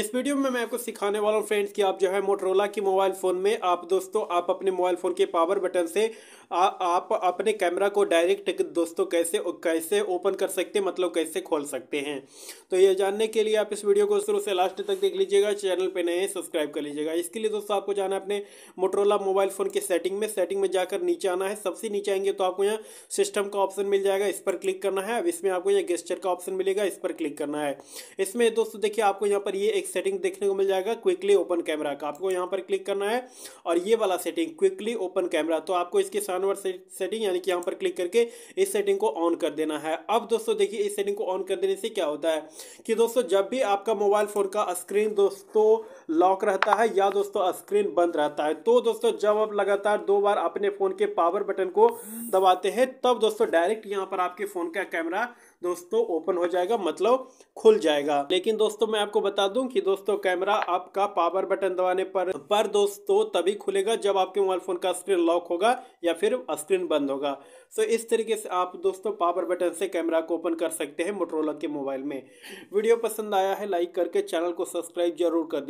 इस वीडियो में मैं आपको सिखाने वाला हूँ फ्रेंड्स कि आप जो है मोटरोला की मोबाइल फ़ोन में आप दोस्तों आप अपने मोबाइल फ़ोन के पावर बटन से आ, आप अपने कैमरा को डायरेक्ट दोस्तों कैसे कैसे ओपन कर सकते हैं मतलब कैसे खोल सकते हैं तो ये जानने के लिए आप इस वीडियो को शुरू से लास्ट तक देख लीजिएगा चैनल पर नए सब्सक्राइब कर लीजिएगा इसके लिए दोस्तों आपको जाना है अपने मोटरोला मोबाइल फ़ोन के सेटिंग में सेटिंग में जाकर नीचे आना है सबसे नीचे आएंगे तो आपको यहाँ सिस्टम का ऑप्शन मिल जाएगा इस पर क्लिक करना है अब इसमें आपको यहाँ गेस्चर का ऑप्शन मिलेगा इस पर क्लिक करना है इसमें दोस्तों देखिए आपको यहाँ पर ये एक एक सेटिंग देखने को मिल जाएगा क्विकली ओपन कैमरा का आपको यहाँ पर क्लिक करना है और ये वाला सेटिंग क्विकली ओपन कैमरा तो आपको इसके सानवर सेटिंग यानी कि यहाँ पर क्लिक करके इस सेटिंग को ऑन कर देना है अब दोस्तों देखिए इस सेटिंग को ऑन कर देने से क्या होता है कि दोस्तों जब भी आपका मोबाइल फ़ोन का स्क्रीन दोस्तों लॉक रहता है या दोस्तों स्क्रीन बंद रहता है तो दोस्तों जब आप लगातार दो बार अपने फ़ोन के पावर बटन को दबाते हैं तब दोस्तों डायरेक्ट यहाँ पर आपके फ़ोन का कैमरा दोस्तों ओपन हो जाएगा मतलब खुल जाएगा लेकिन दोस्तों मैं आपको बता दूं कि कि दोस्तों कैमरा आपका पावर बटन दबाने पर पर दोस्तों तभी खुलेगा जब आपके मोबाइल फ़ोन का स्क्रीन लॉक होगा या फिर स्क्रीन बंद होगा सो इस तरीके से आप दोस्तों पावर बटन से कैमरा को ओपन कर सकते हैं मोटरोला के मोबाइल में वीडियो पसंद आया है लाइक करके चैनल को सब्सक्राइब जरूर कर दीजिए